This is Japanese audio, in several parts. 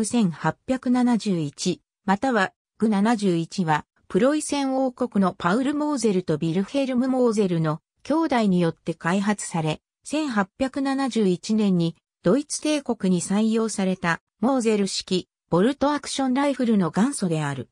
1871またはグ71はプロイセン王国のパウル・モーゼルとビルヘルム・モーゼルの兄弟によって開発され、1871年にドイツ帝国に採用されたモーゼル式ボルトアクションライフルの元祖である。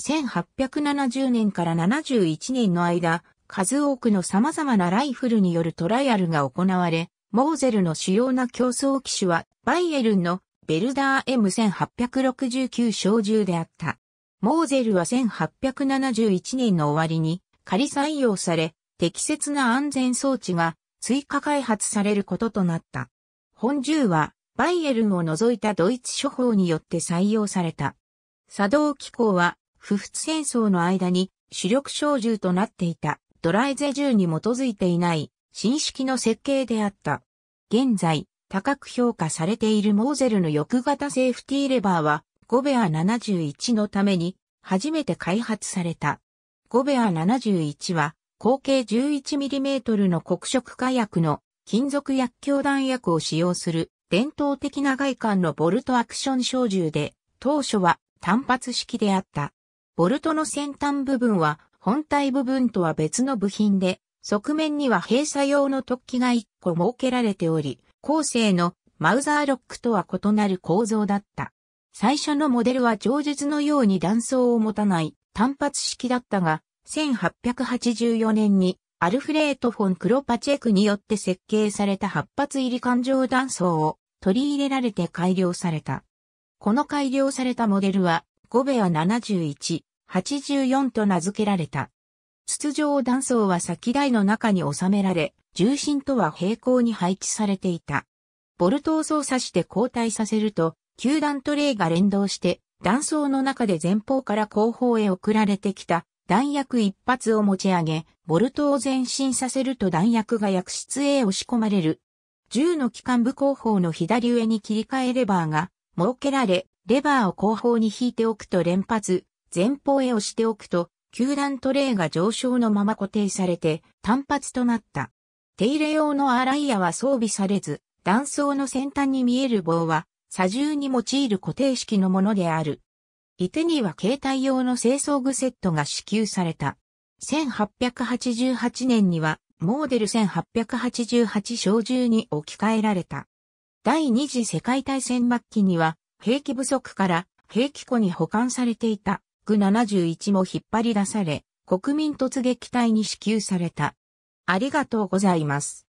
1870年から71年の間、数多くの様々なライフルによるトライアルが行われ、モーゼルの主要な競争機種はバイエルンのベルダー M1869 小銃であった。モーゼルは1871年の終わりに仮採用され、適切な安全装置が追加開発されることとなった。本銃はバイエルンを除いたドイツ処方によって採用された。作動機構は不仏戦争の間に主力小銃となっていたドライゼ銃に基づいていない新式の設計であった。現在、高く評価されているモーゼルの翼型セーフティーレバーは、ゴベア71のために、初めて開発された。ゴベア71は、口径 11mm の黒色火薬の金属薬莢弾薬を使用する伝統的な外観のボルトアクション小銃で、当初は単発式であった。ボルトの先端部分は本体部分とは別の部品で、側面には閉鎖用の突起が1個設けられており、後世のマウザーロックとは異なる構造だった。最初のモデルは上述のように断層を持たない単発式だったが、1884年にアルフレート・フォン・クロパチェクによって設計された8発入り環状断層を取り入れられて改良された。この改良されたモデルは5ベア71、84と名付けられた。筒状断層は先台の中に収められ、重心とは平行に配置されていた。ボルトを操作して交代させると、球団トレイが連動して、断層の中で前方から後方へ送られてきた弾薬一発を持ち上げ、ボルトを前進させると弾薬が薬室へ押し込まれる。銃の機関部後方の左上に切り替えレバーが設けられ、レバーを後方に引いておくと連発、前方へ押しておくと、球団トレイが上昇のまま固定されて単発となった。手入れ用のアライヤは装備されず、断層の先端に見える棒は、左重に用いる固定式のものである。伊手には携帯用の清掃具セットが支給された。1888年には、モーデル1888小銃に置き換えられた。第二次世界大戦末期には、兵器不足から兵器庫に保管されていた、グ71も引っ張り出され、国民突撃隊に支給された。ありがとうございます。